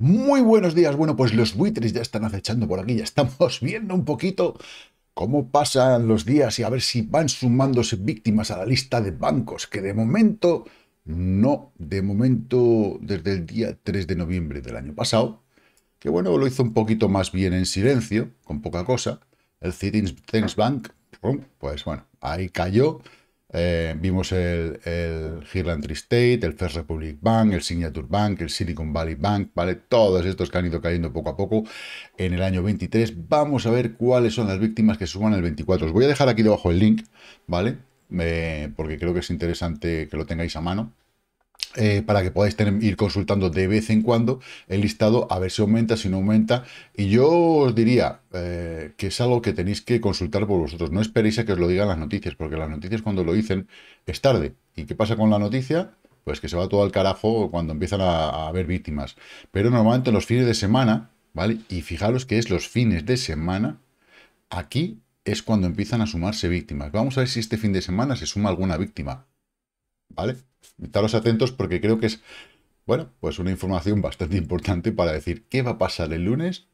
Muy buenos días. Bueno, pues los buitres ya están acechando por aquí, ya estamos viendo un poquito cómo pasan los días y a ver si van sumándose víctimas a la lista de bancos, que de momento, no, de momento desde el día 3 de noviembre del año pasado, que bueno, lo hizo un poquito más bien en silencio, con poca cosa, el Citizens Bank, pues bueno, ahí cayó, eh, vimos el, el state el First Republic Bank, el Signature Bank, el Silicon Valley Bank, ¿vale? Todos estos que han ido cayendo poco a poco en el año 23. Vamos a ver cuáles son las víctimas que suman el 24. Os voy a dejar aquí debajo el link, ¿vale? Eh, porque creo que es interesante que lo tengáis a mano. Eh, para que podáis ir consultando de vez en cuando el listado a ver si aumenta, si no aumenta. Y yo os diría eh, que es algo que tenéis que consultar por vosotros. No esperéis a que os lo digan las noticias, porque las noticias cuando lo dicen es tarde. ¿Y qué pasa con la noticia? Pues que se va todo al carajo cuando empiezan a, haber víctimas. Pero normalmente los fines de semana, ¿vale? Y fijaros que es los fines de semana, aquí es cuando empiezan a sumarse víctimas. Vamos a ver si este fin de semana se suma alguna víctima. ¿Vale? Estaros atentos porque creo que es, bueno, pues una información bastante importante para decir qué va a pasar el lunes.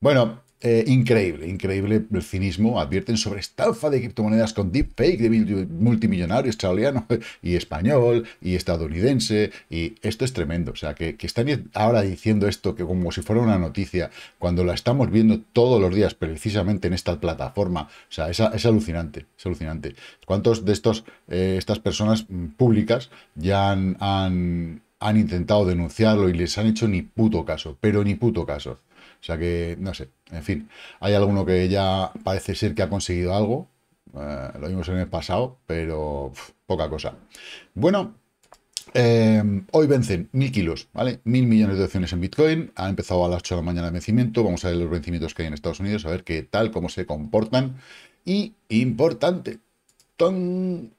Bueno, eh, increíble, increíble el cinismo. Advierten sobre estafa de criptomonedas con deepfake de multimillonarios australiano y español y estadounidense. Y esto es tremendo. O sea, que, están ahora diciendo esto que como si fuera una noticia, cuando la estamos viendo todos los días, precisamente en esta plataforma. O sea, es, es alucinante, es alucinante. ¿Cuántos de estos, eh, estas personas mm, públicas ya han, han, han intentado denunciarlo y les han hecho ni puto caso? Pero ni puto caso. O sea que, no sé, en fin, hay alguno que ya parece ser que ha conseguido algo, eh, lo vimos en el pasado, pero poca cosa. Bueno, eh, hoy vencen mil kilos, ¿vale? Mil millones de opciones en Bitcoin. Ha empezado a las 8 de la mañana el vencimiento. Vamos a ver los vencimientos que hay en Estados Unidos, a ver qué tal, cómo se comportan. Y importante, ton,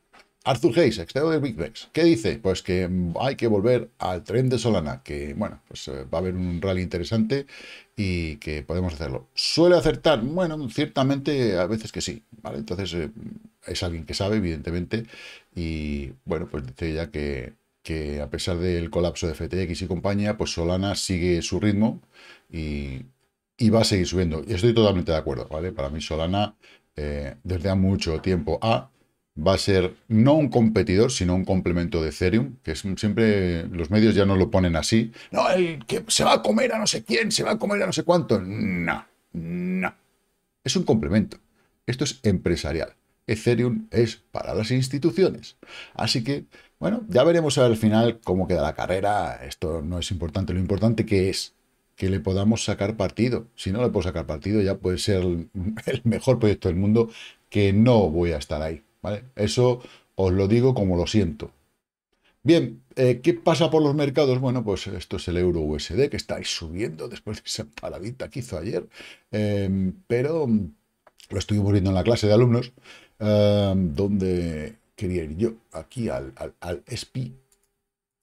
Arthur Hayes, exterior de Big Bangs. ¿qué dice? Pues que mm, hay que volver al tren de Solana, que bueno, pues eh, va a haber un rally interesante y que podemos hacerlo. ¿Suele acertar? Bueno, ciertamente a veces que sí, ¿vale? Entonces eh, es alguien que sabe, evidentemente, y bueno, pues dice ya que, a pesar del colapso de FTX y compañía, pues Solana sigue su ritmo y, va a seguir subiendo. Y estoy totalmente de acuerdo, ¿vale? Para mí Solana eh, desde hace mucho tiempo ha va a ser no un competidor, sino un complemento de Ethereum, que es, siempre los medios ya no lo ponen así. No, el que se va a comer a no sé quién, se va a comer a no sé cuánto. No, no. Es un complemento. Esto es empresarial. Ethereum es para las instituciones. Así que, bueno, ya veremos al final cómo queda la carrera. Esto no es importante. Lo importante que es que le podamos sacar partido. Si no le puedo sacar partido, ya puede ser el, el mejor proyecto del mundo que no voy a estar ahí. Eso os lo digo como lo siento. Bien, eh, ¿qué pasa por los mercados? Bueno, pues esto es el euro USD que estáis subiendo después de esa paradita que hizo ayer, em, pero lo estuvimos viendo en la clase de alumnos, em, donde quería ir yo, aquí al, al, SP,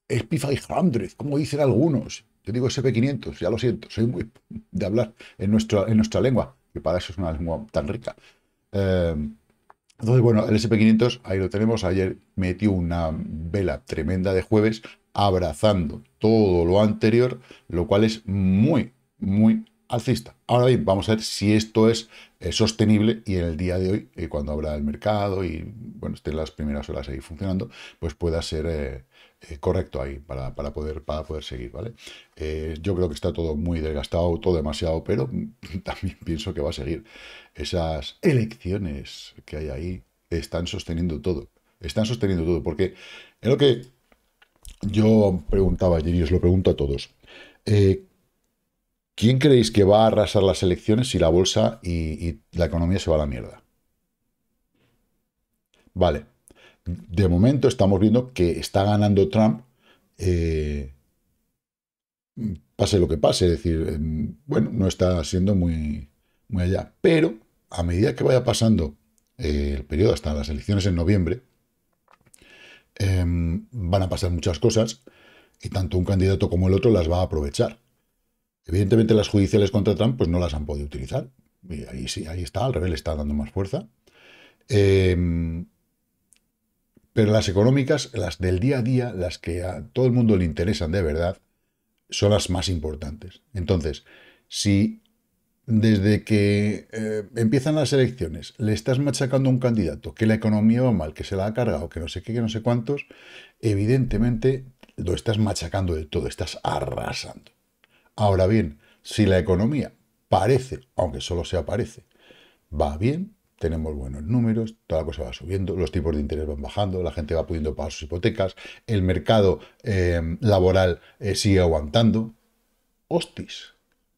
500, como dicen algunos. Yo digo SP500, ya lo siento, soy muy de hablar en, nuestra en nuestra lengua, que para eso es una lengua tan rica. Em, entonces, bueno, el SP500, ahí lo tenemos. Ayer metió una vela tremenda de jueves, abrazando todo lo anterior, lo cual es muy, muy alcista. Ahora bien, vamos a ver si esto es eh, sostenible y en el día de hoy, eh, cuando abra el mercado y bueno, estén las primeras horas ahí funcionando, pues pueda ser eh, eh, correcto ahí para, poder, para poder seguir, ¿vale? Eh, yo creo que está todo muy desgastado, todo demasiado, pero también pienso que va a seguir. Esas elecciones que hay ahí están sosteniendo todo. Están sosteniendo todo, porque es lo que yo preguntaba ayer y os lo pregunto a todos. Eh, ¿Quién creéis que va a arrasar las elecciones si la bolsa y, y la economía se va a la mierda? Vale, de momento estamos viendo que está ganando Trump, eh, pase lo que pase, es decir, em, bueno, no está siendo muy, muy allá. Pero a medida que vaya pasando eh, el periodo hasta las elecciones en noviembre, em, van a pasar muchas cosas y tanto un candidato como el otro las va a aprovechar. Evidentemente las judiciales contra Trump pues no las han podido utilizar. Y ahí sí, ahí está, al revés, está dando más fuerza. Em, pero las económicas, las del día a día, las que a todo el mundo le interesan de verdad, son las más importantes. Entonces, si desde que eh, empiezan las elecciones le estás machacando a un candidato que la economía va mal, que se la ha cargado, que no sé qué, que no sé cuántos, evidentemente lo estás machacando de todo, estás arrasando. Ahora bien, si la economía parece, aunque solo se parece, va bien, tenemos buenos números, toda la cosa va subiendo, los tipos de interés van bajando, la gente va pudiendo pagar sus hipotecas, el mercado eh, laboral eh, sigue aguantando. Hostis,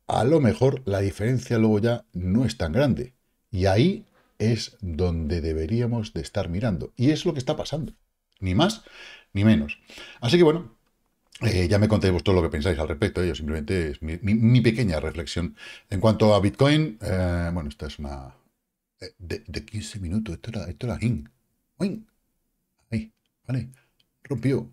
a lo mejor la diferencia luego ya no es tan grande. Y ahí es donde deberíamos de estar mirando. Y es lo que está pasando. Ni más ni menos. Así que bueno, eh, ya me contéis todo lo que pensáis al respecto. Yo simplemente es mi, pequeña reflexión. En cuanto a Bitcoin, bueno, esta es una, de, 15 minutos. Esto era, esto era in. Ahí, ¿vale? Rompió.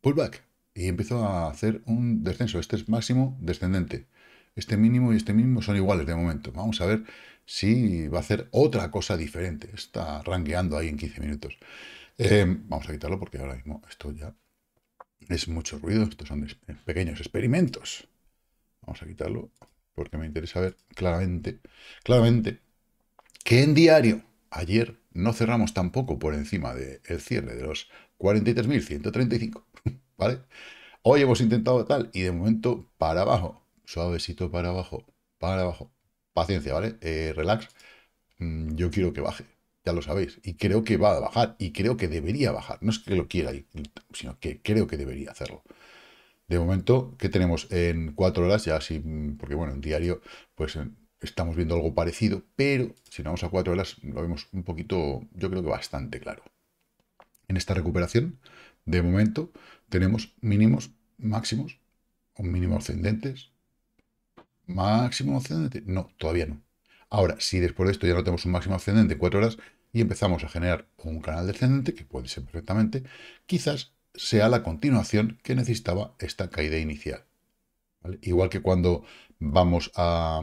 Pullback. Y empezó a hacer un descenso. Este es máximo descendente. Este mínimo y este mínimo son iguales de momento. Vamos a ver si va a hacer otra cosa diferente. Está rangueando ahí en 15 minutos. Eh, vamos a quitarlo porque ahora mismo esto ya es mucho ruido. Estos son pequeños experimentos. Vamos a quitarlo porque me interesa ver claramente, claramente que en diario, ayer no cerramos tampoco por encima del el cierre de los 43.135, ¿vale? Hoy hemos intentado tal y de momento para abajo, suavecito para abajo, para abajo. Paciencia, ¿vale? Eh, relax. Mm, yo quiero que baje, ya lo sabéis. Y creo que va a bajar y creo que debería bajar. No es que lo quiera, sino que creo que debería hacerlo. De momento, ¿qué tenemos en cuatro horas? Ya así, porque bueno, en diario, pues estamos viendo algo parecido, pero si nos vamos a cuatro horas lo vemos un poquito, yo creo que bastante claro. En esta recuperación, de momento, tenemos mínimos, máximos, un mínimo ascendentes. ¿Máximo ascendente? No, todavía no. Ahora, si después de esto ya no tenemos un máximo ascendente de 4 horas y empezamos a generar un canal descendente, que puede ser perfectamente, quizás sea la continuación que necesitaba esta caída inicial. Igual que cuando vamos a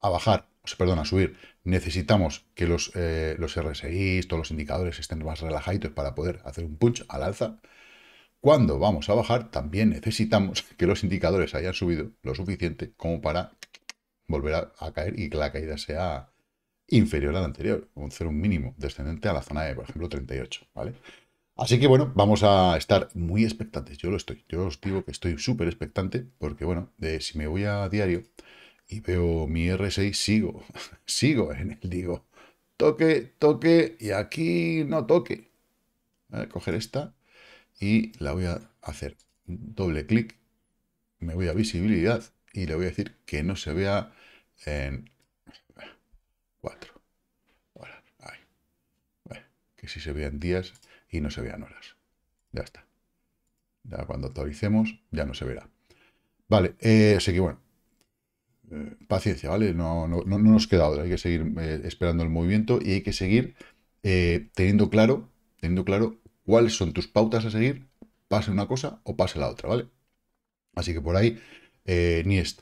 a bajar, perdón, a subir, necesitamos que los, eh, los rsi todos los indicadores estén más relajados para poder hacer un punch al alza. Cuando vamos a bajar, también necesitamos que los indicadores hayan subido lo suficiente como para volver a, caer y que la caída sea inferior a la anterior, un mínimo descendente a la zona de, por ejemplo, 38, ¿vale? Así que bueno, vamos a estar muy expectantes, yo lo estoy, yo os digo que estoy súper expectante porque bueno, de, si me voy a diario, y veo mi R6, sigo, sigo en el digo. Toque, toque y aquí no toque. Voy a coger esta y la voy a hacer doble clic. Me voy a visibilidad y le voy a decir que no se vea en 4. Que si se vea en días y no se vean horas. Ya está. Ya cuando actualicemos ya no se verá. Vale, eh, así que bueno, paciencia, ¿vale? No, no, no, nos queda otra, hay que seguir eh, esperando el movimiento y hay que seguir eh, teniendo claro, teniendo claro cuáles son tus pautas a seguir, pase una cosa o pase la otra, ¿vale? Así que por ahí, eh, Niest.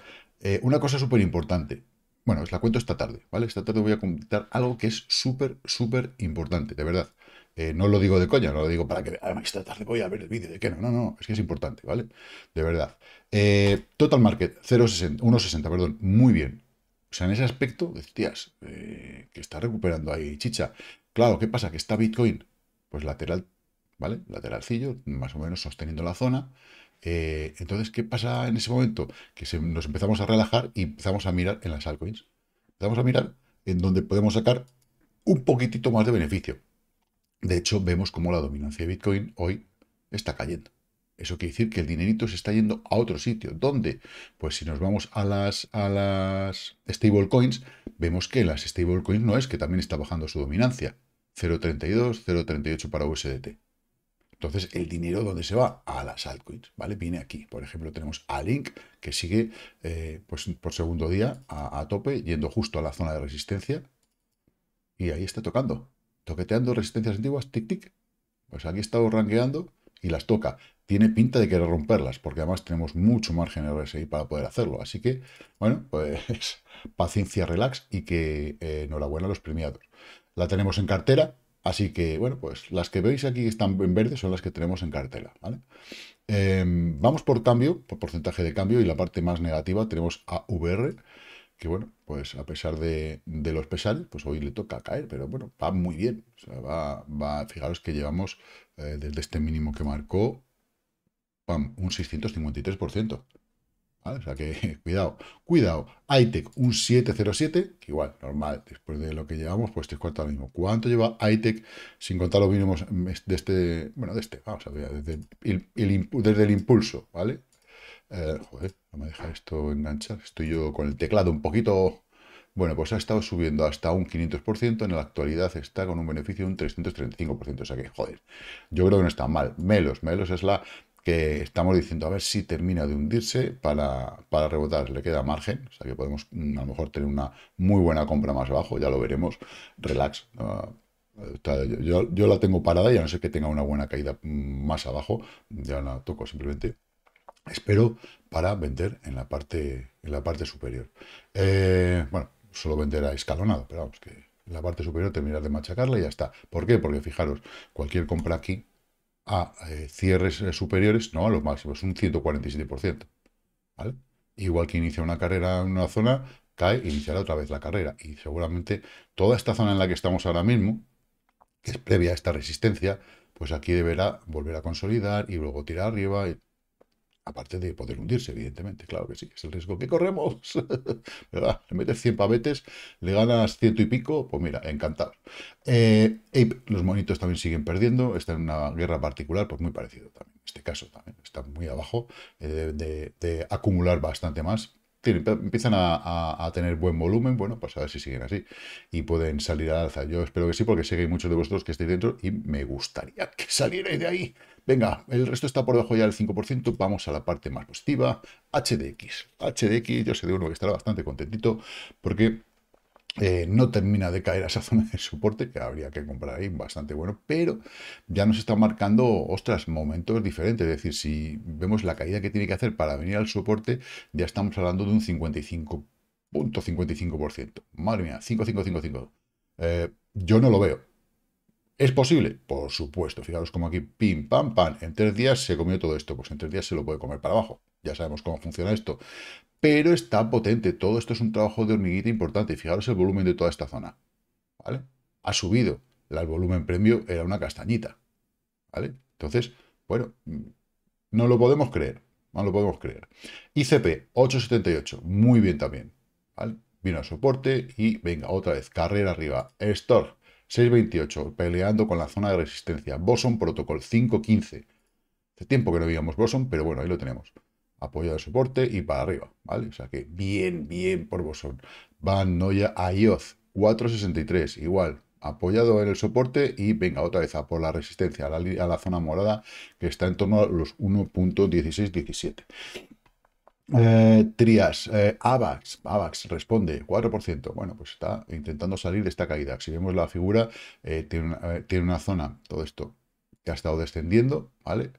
una cosa súper importante, bueno, os la cuento esta tarde, ¿vale? Esta tarde voy a contar algo que es súper, súper importante, de verdad. Eh, no lo digo de coña, no lo digo para que además ah, esta tarde voy a ver el vídeo de que no, no, no, es que es importante, ¿vale? De verdad. Eh, total Market, 1,60, perdón, muy bien. O sea, en ese aspecto, decías, eh, que está recuperando ahí chicha. Claro, ¿qué pasa? Que está Bitcoin, pues lateral, ¿vale? Lateralcillo, más o menos sosteniendo la zona. entonces, ¿qué pasa en ese momento? Que nos empezamos a relajar y empezamos a mirar en las altcoins. Empezamos a mirar en donde podemos sacar un poquitito más de beneficio. De hecho, vemos cómo la dominancia de Bitcoin hoy está cayendo. Eso quiere decir que el dinerito se está yendo a otro sitio. ¿Dónde? Pues si nos vamos a las, a las stablecoins, vemos que las stablecoins no es que también está bajando su dominancia. 0.32, 0.38 para USDT. Entonces, el dinero, ¿dónde se va? A las altcoins, ¿vale? Viene aquí. Por ejemplo, tenemos a Link, que sigue eh, pues, por segundo día a tope, yendo justo a la zona de resistencia. Y ahí está tocando toqueteando resistencias antiguas, tic, tic. Pues aquí he estado ranqueando y las toca. Tiene pinta de querer romperlas, porque además tenemos mucho margen de RSI para poder hacerlo. Así que, bueno, pues paciencia, relax y que eh, enhorabuena a los premiados. La tenemos en cartera, así que, bueno, pues las que veis aquí que están en verde son las que tenemos en cartera, ¿vale? Em, vamos por cambio, por porcentaje de cambio y la parte más negativa tenemos a VR, que bueno, pues a pesar de, los pesares, pues hoy le toca caer, pero bueno, va muy bien. va, va, fijaros que llevamos eh, desde este mínimo que marcó un 653%. O sea que, cuidado, cuidado. ITEC un 707, que igual, normal, después de lo que llevamos, pues te cuartos lo mismo. ¿Cuánto lleva ITEC sin contar los mínimos mm, de este, bueno, de este, vamos a ver, desde el, impulso, ¿vale? Eh, joder, me deja esto enganchar. Estoy yo con el teclado un poquito... Bueno, pues ha estado subiendo hasta un 500%. En la actualidad está con un beneficio de un 335%. O sea que, joder, yo creo que no está mal. Melos, Melos es la que estamos diciendo a ver si termina de hundirse para, para, rebotar. Le queda margen, o sea que podemos mm, a lo mejor tener una muy buena compra más abajo, ya lo veremos. Relax. yo, yo, la tengo parada ya no sé que tenga una buena caída mm, más abajo, ya la toco simplemente espero, para vender en la parte, en la parte superior. Eh, bueno, solo venderá escalonado, pero vamos, que la parte superior terminar de machacarla y ya está. ¿Por qué? Porque fijaros, cualquier compra aquí a eh, cierres eh, superiores, no a los máximos, un 147%. ¿vale? Igual que inicia una carrera en una zona, cae, e iniciará otra vez la carrera. Y seguramente toda esta zona en la que estamos ahora mismo, que es previa a esta resistencia, pues aquí deberá volver a consolidar y luego tirar arriba. Aparte de poder hundirse, evidentemente, claro que sí, es el riesgo que corremos. Le metes 100 pavetes, le ganas ciento y pico, pues mira, encantado. Eh, los monitos también siguen perdiendo, está en una guerra particular, pues muy parecido también. En este caso también está muy abajo eh, de, acumular bastante más empiezan a, tener buen volumen, bueno, pues a ver si siguen así y pueden salir al alza. Yo espero que sí, porque sé que hay muchos de vosotros que estáis dentro y me gustaría que salierais de ahí. Venga, el resto está por debajo ya del 5%, vamos a la parte más positiva, HDX. HDX, yo sé de uno que estará bastante contentito porque eh, no termina de caer a esa zona de soporte, que habría que comprar ahí, bastante bueno, pero ya nos está marcando, ostras, momentos diferentes. Es decir, si vemos la caída que tiene que hacer para venir al soporte, ya estamos hablando de un 55.55%. Madre mía, 5555. 5, 5, yo no lo veo. ¿Es posible? Por supuesto. Fijaros como aquí, pim, pam, pam. En tres días se comió todo esto. Pues en tres días se lo puede comer para abajo. Ya sabemos cómo funciona esto. Pero está potente. Todo esto es un trabajo de hormiguita importante. Fijaros el volumen de toda esta zona. ¿Vale? Ha subido. El volumen premio era una castañita. ¿Vale? Entonces, bueno, no lo podemos creer. No lo podemos creer. ICP 878. Muy bien también. ¿Vale? Vino al soporte y venga, otra vez, carrera arriba. Store 6.28, peleando con la zona de resistencia. Boson Protocol, 5.15. Hace tiempo que no veíamos Boson, pero bueno, ahí lo tenemos. apoyado de soporte y para arriba, ¿vale? O sea que bien, bien por Boson. Van Noya Ayoz, 4.63, igual. Apoyado en el soporte y venga otra vez a por la resistencia, a la, a la zona morada que está en torno a los 1.1617. Eh, Trias, eh, AVAX, AVAX responde 4%. Bueno, pues está intentando salir de esta caída. Si vemos la figura, eh, tiene, una, tiene, una, zona, todo esto, que ha estado descendiendo, ¿vale?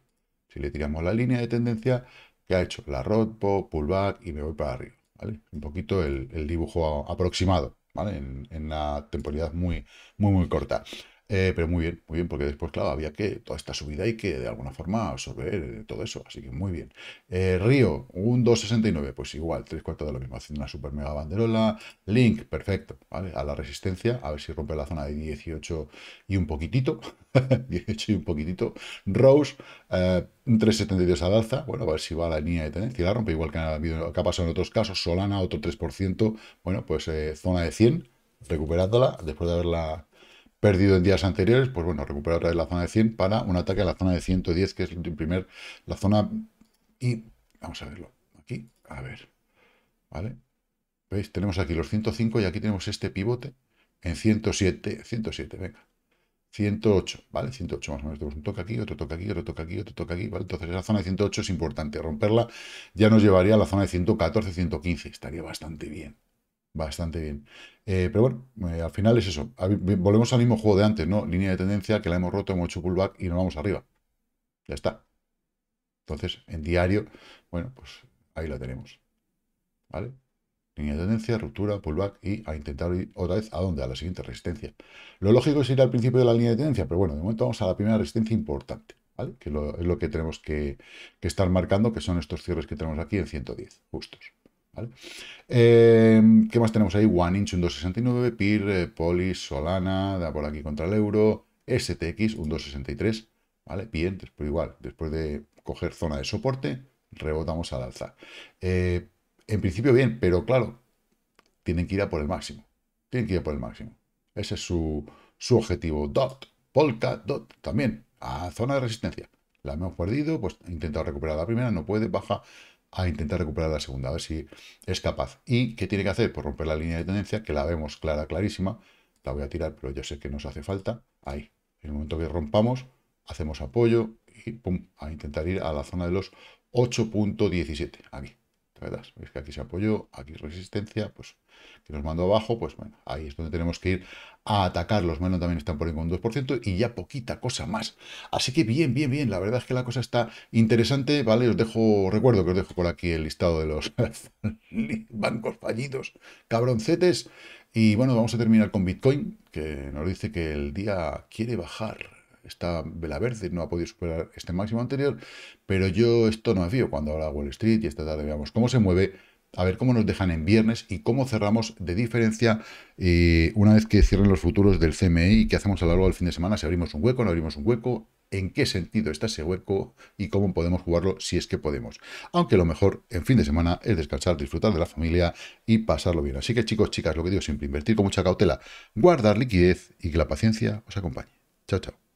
Si le tiramos la línea de tendencia, que ha hecho? La ROTPO, pullback y me voy para arriba, ¿vale? Un poquito el, dibujo aproximado, ¿vale? En, en, la temporalidad muy, muy, muy corta. Eh, pero muy bien, muy bien, porque después, claro, había que toda esta subida y que de alguna forma absorber eh, todo eso, así que muy bien. Eh, Río, un 2,69, pues igual, tres cuartos de lo mismo, haciendo una super mega banderola. Link, perfecto, ¿vale? A la resistencia, a ver si rompe la zona de 18 y un poquitito, 18 y un poquitito. Rose, eh, 3,72 al alza, bueno, a ver si va a la línea de tendencia, la rompe, igual que que ha pasado en otros casos. Solana, otro 3%, bueno, pues zona de 100, recuperándola después de haberla perdido en días anteriores, pues bueno, recupera otra vez la zona de 100 para un ataque a la zona de 110, que es el primer, la zona... Y vamos a verlo aquí, a ver, ¿vale? ¿Veis? Tenemos aquí los 105 y aquí tenemos este pivote en 107, 107, venga. 108, ¿vale? 108 más o menos. Tenemos un toque aquí, otro toque aquí, otro toque aquí, otro toque aquí, ¿vale? Entonces la zona de 108 es importante. Romperla ya nos llevaría a la zona de 114, 115. Estaría bastante bien, bastante bien. Eh, pero bueno, eh, al final es eso. Volvemos al mismo juego de antes, ¿no? Línea de tendencia que la hemos roto, hemos hecho pullback y nos vamos arriba. Ya está. Entonces, en diario, bueno, pues ahí la tenemos. ¿Vale? Línea de tendencia, ruptura, pullback y a intentar ir otra vez a dónde? A la siguiente resistencia. Lo lógico es ir al principio de la línea de tendencia, pero bueno, de momento vamos a la primera resistencia importante. ¿Vale? Que es lo que tenemos que, que estar marcando, que son estos cierres que tenemos aquí en 110, justos. Eh, ¿Qué más tenemos ahí? inch un 269, PIR, eh, Polis, Solana, da por aquí contra el euro, STX, un 263, ¿vale? Bien, después igual, después de coger zona de soporte, rebotamos al alza. Eh, en principio bien, pero claro, tienen que ir a por el máximo. Tienen que ir a por el máximo. Ese es su, objetivo. DOT, Polka, DOT, también, a zona de resistencia. La hemos perdido, pues intentado recuperar la primera, no puede, baja, a intentar recuperar la segunda, a ver si es capaz. ¿Y qué tiene que hacer? Pues romper la línea de tendencia, que la vemos clara, clarísima. La voy a tirar, pero yo sé que nos hace falta. Ahí. En el momento que rompamos, hacemos apoyo y pum, a intentar ir a la zona de los 8.17. Aquí. ¿verdad? Veis que aquí se apoyó, aquí resistencia, pues que nos mandó abajo, pues bueno, ahí es donde tenemos que ir a atacar. Los menos también están por ahí con 2% y ya poquita cosa más. Así que bien, bien, bien, la verdad es que la cosa está interesante, ¿vale? Os dejo, recuerdo que os dejo por aquí el listado de los bancos fallidos, cabroncetes. Y bueno, vamos a terminar con Bitcoin, que nos dice que el día quiere bajar está verde no ha podido superar este máximo anterior, pero yo esto no me fío cuando ahora Wall Street y esta tarde veamos cómo se mueve, a ver cómo nos dejan en viernes y cómo cerramos de diferencia eh, una vez que cierren los futuros del CMI y qué hacemos a lo largo del fin de semana, si abrimos un hueco, no abrimos un hueco, en qué sentido está ese hueco y cómo podemos jugarlo si es que podemos. Aunque lo mejor en fin de semana es descansar, disfrutar de la familia y pasarlo bien. Así que chicos, chicas, lo que digo siempre, invertir con mucha cautela, guardar liquidez y que la paciencia os acompañe. Chao, chao.